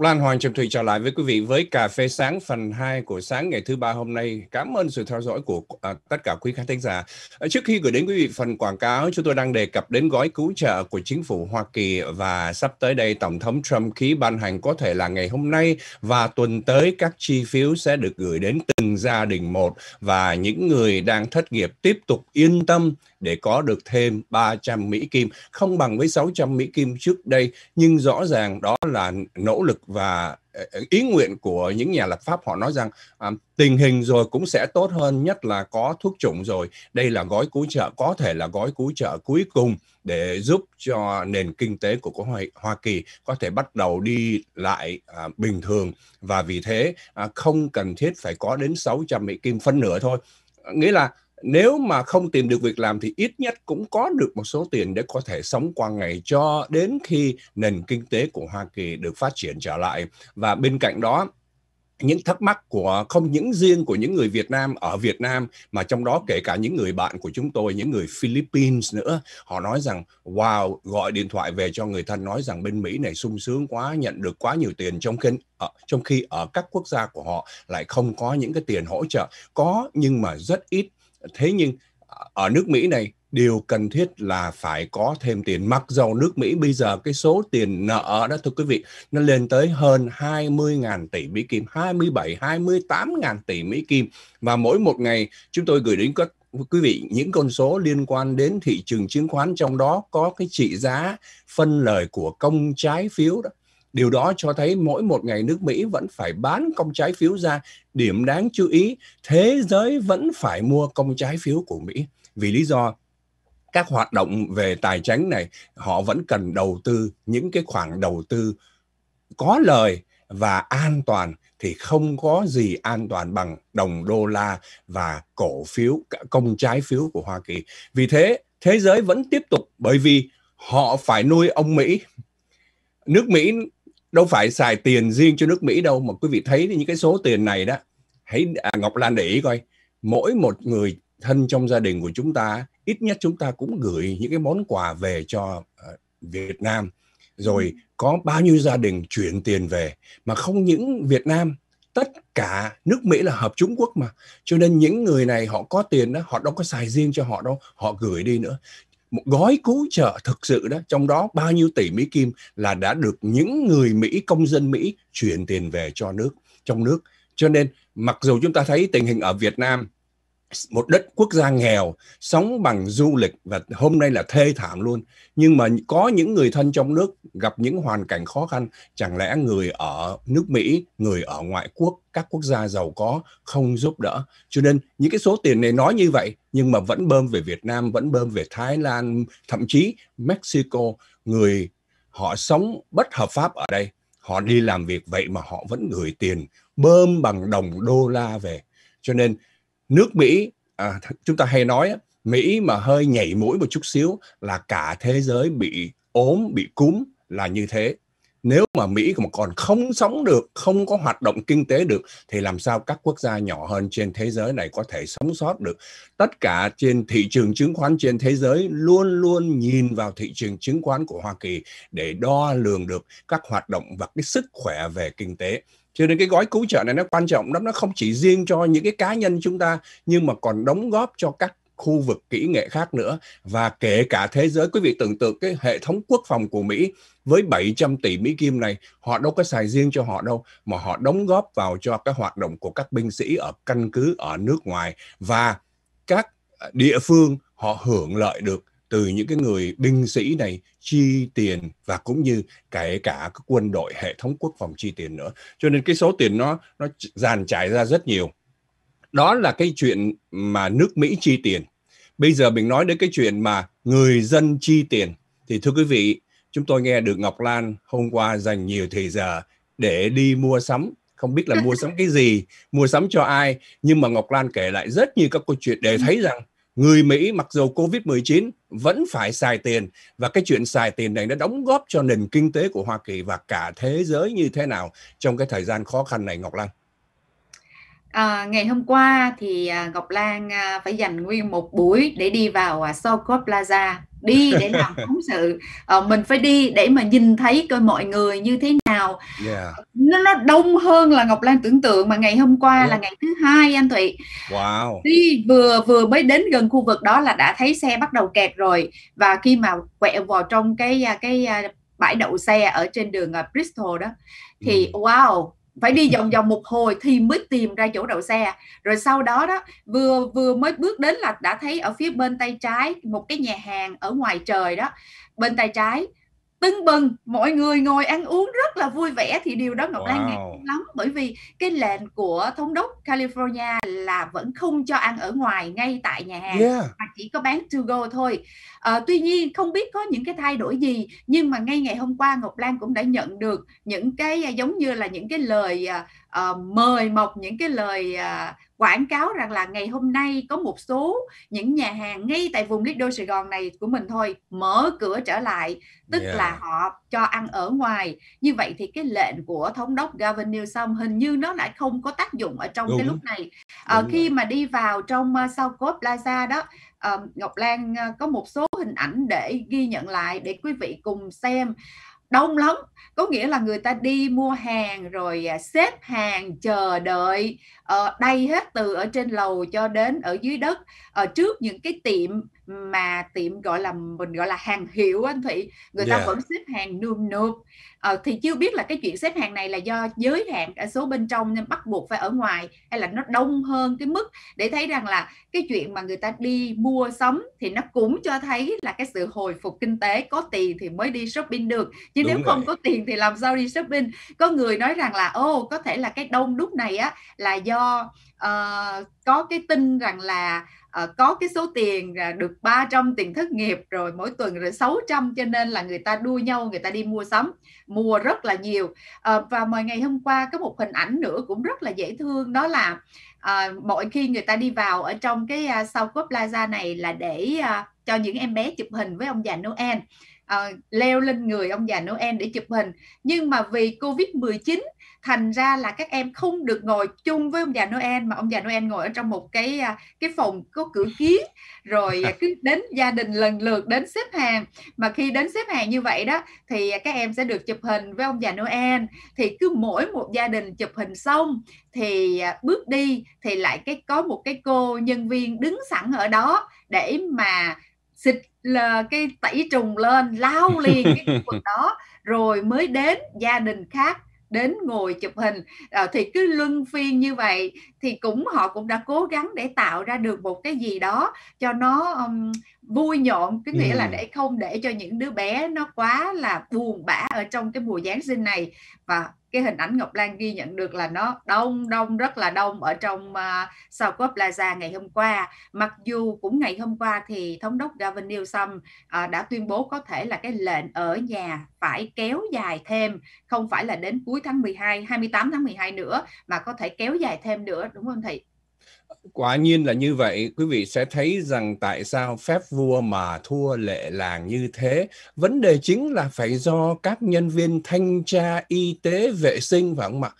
Lan, Hoàng Trầm Thùy trở lại với quý vị với cà phê sáng phần 2 của sáng ngày thứ ba hôm nay. Cảm ơn sự theo dõi của à, tất cả quý khán thính giả. À, trước khi gửi đến quý vị phần quảng cáo, chúng tôi đang đề cập đến gói cứu trợ của chính phủ Hoa Kỳ và sắp tới đây Tổng thống Trump ký ban hành có thể là ngày hôm nay và tuần tới các chi phiếu sẽ được gửi đến từng gia đình một và những người đang thất nghiệp tiếp tục yên tâm để có được thêm 300 Mỹ Kim, không bằng với 600 Mỹ Kim trước đây, nhưng rõ ràng đó là nỗ lực và ờ, ờ, ý nguyện của những nhà lập pháp họ nói rằng à, tình hình rồi cũng sẽ tốt hơn nhất là có thuốc chủng rồi đây là gói cứu trợ có thể là gói cứu trợ cuối cùng để giúp cho nền kinh tế của quốc Hoa, Hoa Kỳ có thể bắt đầu đi lại à, bình thường và vì thế à, không cần thiết phải có đến 600 mỹ kim phân nửa thôi nghĩa là nếu mà không tìm được việc làm thì ít nhất cũng có được một số tiền để có thể sống qua ngày cho đến khi nền kinh tế của Hoa Kỳ được phát triển trở lại và bên cạnh đó những thắc mắc của không những riêng của những người Việt Nam ở Việt Nam mà trong đó kể cả những người bạn của chúng tôi những người Philippines nữa họ nói rằng wow gọi điện thoại về cho người thân nói rằng bên Mỹ này sung sướng quá nhận được quá nhiều tiền trong khi ở, trong khi ở các quốc gia của họ lại không có những cái tiền hỗ trợ có nhưng mà rất ít thế nhưng ở nước Mỹ này điều cần thiết là phải có thêm tiền mặc dầu nước Mỹ bây giờ cái số tiền nợ đó thưa quý vị nó lên tới hơn 20.000 tỷ Mỹ Kim 27 28.000 tỷ Mỹ Kim và mỗi một ngày chúng tôi gửi đến các quý vị những con số liên quan đến thị trường chứng khoán trong đó có cái trị giá phân lời của công trái phiếu đó Điều đó cho thấy mỗi một ngày nước Mỹ vẫn phải bán công trái phiếu ra. Điểm đáng chú ý, thế giới vẫn phải mua công trái phiếu của Mỹ vì lý do các hoạt động về tài chính này họ vẫn cần đầu tư những cái khoản đầu tư có lời và an toàn thì không có gì an toàn bằng đồng đô la và cổ phiếu công trái phiếu của Hoa Kỳ. Vì thế, thế giới vẫn tiếp tục bởi vì họ phải nuôi ông Mỹ. Nước Mỹ đâu phải xài tiền riêng cho nước Mỹ đâu mà quý vị thấy những cái số tiền này đó hãy à, Ngọc Lan để ý coi mỗi một người thân trong gia đình của chúng ta ít nhất chúng ta cũng gửi những cái món quà về cho uh, Việt Nam rồi có bao nhiêu gia đình chuyển tiền về mà không những Việt Nam tất cả nước Mỹ là hợp Trung Quốc mà cho nên những người này họ có tiền đó họ đâu có xài riêng cho họ đâu họ gửi đi nữa một gói cứu trợ thực sự đó trong đó bao nhiêu tỷ Mỹ Kim là đã được những người Mỹ công dân Mỹ chuyển tiền về cho nước trong nước cho nên mặc dù chúng ta thấy tình hình ở Việt Nam một đất quốc gia nghèo sống bằng du lịch và hôm nay là thê thảm luôn nhưng mà có những người thân trong nước gặp những hoàn cảnh khó khăn chẳng lẽ người ở nước Mỹ người ở ngoại quốc các quốc gia giàu có không giúp đỡ cho nên những cái số tiền này nói như vậy nhưng mà vẫn bơm về Việt Nam vẫn bơm về Thái Lan thậm chí Mexico người họ sống bất hợp pháp ở đây họ đi làm việc vậy mà họ vẫn gửi tiền bơm bằng đồng đô la về cho nên nước Mỹ à, chúng ta hay nói Mỹ mà hơi nhảy mũi một chút xíu là cả thế giới bị ốm bị cúm là như thế nếu mà Mỹ mà còn không sống được, không có hoạt động kinh tế được thì làm sao các quốc gia nhỏ hơn trên thế giới này có thể sống sót được. Tất cả trên thị trường chứng khoán trên thế giới luôn luôn nhìn vào thị trường chứng khoán của Hoa Kỳ để đo lường được các hoạt động và cái sức khỏe về kinh tế cho nên cái gói cứu trợ này nó quan trọng lắm nó không chỉ riêng cho những cái cá nhân chúng ta nhưng mà còn đóng góp cho các khu vực kỹ nghệ khác nữa và kể cả thế giới quý vị tưởng tượng cái hệ thống quốc phòng của Mỹ với 700 tỷ Mỹ kim này họ đâu có xài riêng cho họ đâu mà họ đóng góp vào cho cái hoạt động của các binh sĩ ở căn cứ ở nước ngoài và các địa phương họ hưởng lợi được từ những cái người binh sĩ này chi tiền và cũng như kể cả các quân đội hệ thống quốc phòng chi tiền nữa cho nên cái số tiền nó nó dàn trải ra rất nhiều đó là cái chuyện mà nước Mỹ chi tiền bây giờ mình nói đến cái chuyện mà người dân chi tiền thì thưa quý vị chúng tôi nghe được Ngọc Lan hôm qua dành nhiều thời giờ để đi mua sắm không biết là mua sắm cái gì mua sắm cho ai nhưng mà Ngọc Lan kể lại rất nhiều các câu chuyện để ừ. thấy rằng người Mỹ mặc dù Covid-19 vẫn phải xài tiền và cái chuyện xài tiền này đã đóng góp cho nền kinh tế của Hoa Kỳ và cả thế giới như thế nào trong cái thời gian khó khăn này Ngọc Lan? À, ngày hôm qua thì à, Ngọc Lan à, phải dành nguyên một buổi để đi vào à, Soco Plaza đi để làm phóng sự à, mình phải đi để mà nhìn thấy coi mọi người như thế nào yeah. nó nó đông hơn là Ngọc Lan tưởng tượng mà ngày hôm qua yeah. là ngày thứ hai anh Thụy wow. đi vừa vừa mới đến gần khu vực đó là đã thấy xe bắt đầu kẹt rồi và khi mà quẹo vào trong cái à, cái à, bãi đậu xe ở trên đường à, Bristol đó thì ừ. wow phải đi vòng vòng một hồi thì mới tìm ra chỗ đậu xe rồi sau đó đó vừa vừa mới bước đến là đã thấy ở phía bên tay trái một cái nhà hàng ở ngoài trời đó bên tay trái tưng bừng mọi người ngồi ăn uống rất là vui vẻ thì điều đó ngọc wow. lan ngạc lắm bởi vì cái lệnh của thống đốc california là vẫn không cho ăn ở ngoài ngay tại nhà hàng yeah. mà chỉ có bán to go thôi à, tuy nhiên không biết có những cái thay đổi gì nhưng mà ngay ngày hôm qua ngọc lan cũng đã nhận được những cái giống như là những cái lời uh, mời mọc những cái lời uh, quảng cáo rằng là ngày hôm nay có một số những nhà hàng ngay tại vùng Lido Sài Gòn này của mình thôi mở cửa trở lại tức yeah. là họ cho ăn ở ngoài như vậy thì cái lệnh của thống đốc Gavin Newsom hình như nó lại không có tác dụng ở trong Đúng. cái lúc này à, khi rồi. mà đi vào trong uh, ờ, Southcoast Plaza đó uh, Ngọc Lan uh, có một số hình ảnh để ghi nhận lại để quý vị cùng xem đông lắm có nghĩa là người ta đi mua hàng rồi à, xếp hàng chờ đợi đầy ờ, hết từ ở trên lầu cho đến ở dưới đất ở ờ, trước những cái tiệm mà tiệm gọi là mình gọi là hàng hiệu anh thị người yeah. ta dạ. vẫn xếp hàng nườm nượp à, thì chưa biết là cái chuyện xếp hàng này là do giới hạn ở số bên trong nên bắt buộc phải ở ngoài hay là nó đông hơn cái mức để thấy rằng là cái chuyện mà người ta đi mua sắm thì nó cũng cho thấy là cái sự hồi phục kinh tế có tiền thì mới đi shopping được chứ Đúng nếu rồi. không có tiền thì làm sao đi shopping có người nói rằng là ô có thể là cái đông đúc này á là do uh, có cái tin rằng là Ờ, có cái số tiền à, được 300 tiền thất nghiệp rồi mỗi tuần rồi 600 cho nên là người ta đua nhau người ta đi mua sắm mua rất là nhiều ờ, và mọi ngày hôm qua có một hình ảnh nữa cũng rất là dễ thương đó là ờ, mỗi khi người ta đi vào ở trong cái à, sau Plaza này là để à, cho những em bé chụp hình với ông già Noel uh, leo lên người ông già Noel để chụp hình nhưng mà vì Covid 19 thành ra là các em không được ngồi chung với ông già Noel mà ông già Noel ngồi ở trong một cái à, cái phòng có cửa kiến rồi cứ đến gia đình lần lượt đến xếp hàng mà khi đến xếp hàng như vậy đó thì các em sẽ được chụp hình với ông già Noel thì cứ mỗi một gia đình chụp hình xong thì à, bước đi thì lại cái có một cái cô nhân viên đứng sẵn ở đó để mà xịt là cái tẩy trùng lên lao liền cái khu vực đó rồi mới đến gia đình khác đến ngồi chụp hình à, thì cứ luân phiên như vậy thì cũng họ cũng đã cố gắng để tạo ra được một cái gì đó cho nó um, vui nhộn cái nghĩa ừ. là để không để cho những đứa bé nó quá là buồn bã ở trong cái mùa giáng sinh này và cái hình ảnh Ngọc Lan ghi nhận được là nó đông đông rất là đông ở trong uh, à, South Coast Plaza ngày hôm qua. Mặc dù cũng ngày hôm qua thì thống đốc Gavin Newsom uh, đã tuyên bố có thể là cái lệnh ở nhà phải kéo dài thêm, không phải là đến cuối tháng 12, 28 tháng 12 nữa mà có thể kéo dài thêm nữa đúng không thầy? Quả nhiên là như vậy, quý vị sẽ thấy rằng tại sao phép vua mà thua lệ làng như thế. Vấn đề chính là phải do các nhân viên thanh tra y tế vệ sinh và không ạ?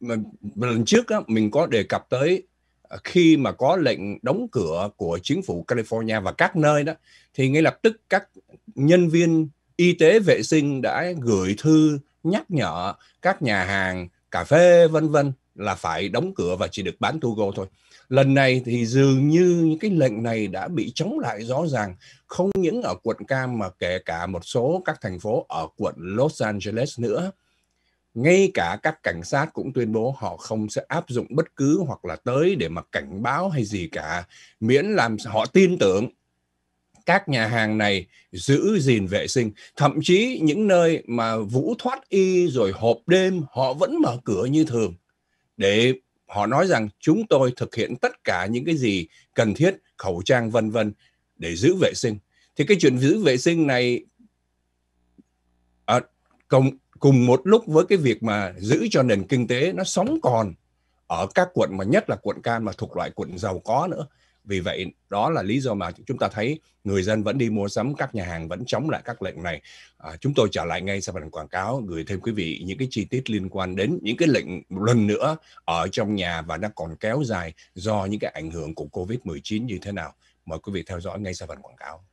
Mà lần trước đó, mình có đề cập tới à, khi mà có lệnh đóng cửa của chính phủ California và các nơi đó thì ngay lập tức các nhân viên y tế vệ sinh đã gửi thư nhắc nhở các nhà hàng cà phê vân vân là phải đóng cửa và chỉ được bán to go thôi. Lần này thì dường như những cái lệnh này đã bị chống lại rõ ràng, không những ở quận Cam mà kể cả một số các thành phố ở quận Los Angeles nữa. Ngay cả các cảnh sát cũng tuyên bố họ không sẽ áp dụng bất cứ hoặc là tới để mà cảnh báo hay gì cả, miễn làm họ tin tưởng các nhà hàng này giữ gìn vệ sinh thậm chí những nơi mà vũ thoát y rồi hộp đêm họ vẫn mở cửa như thường để họ nói rằng chúng tôi thực hiện tất cả những cái gì cần thiết khẩu trang vân vân để giữ vệ sinh thì cái chuyện giữ vệ sinh này à, cùng cùng một lúc với cái việc mà giữ cho nền kinh tế nó sống còn ở các quận mà nhất là quận can mà thuộc loại quận giàu có nữa vì vậy đó là lý do mà chúng ta thấy người dân vẫn đi mua sắm, các nhà hàng vẫn chống lại các lệnh này. À, chúng tôi trở lại ngay sau phần quảng cáo gửi thêm quý vị những cái chi tiết liên quan đến những cái lệnh lần nữa ở trong nhà và nó còn kéo dài do những cái ảnh hưởng của Covid-19 như thế nào. Mời quý vị theo dõi ngay sau phần quảng cáo.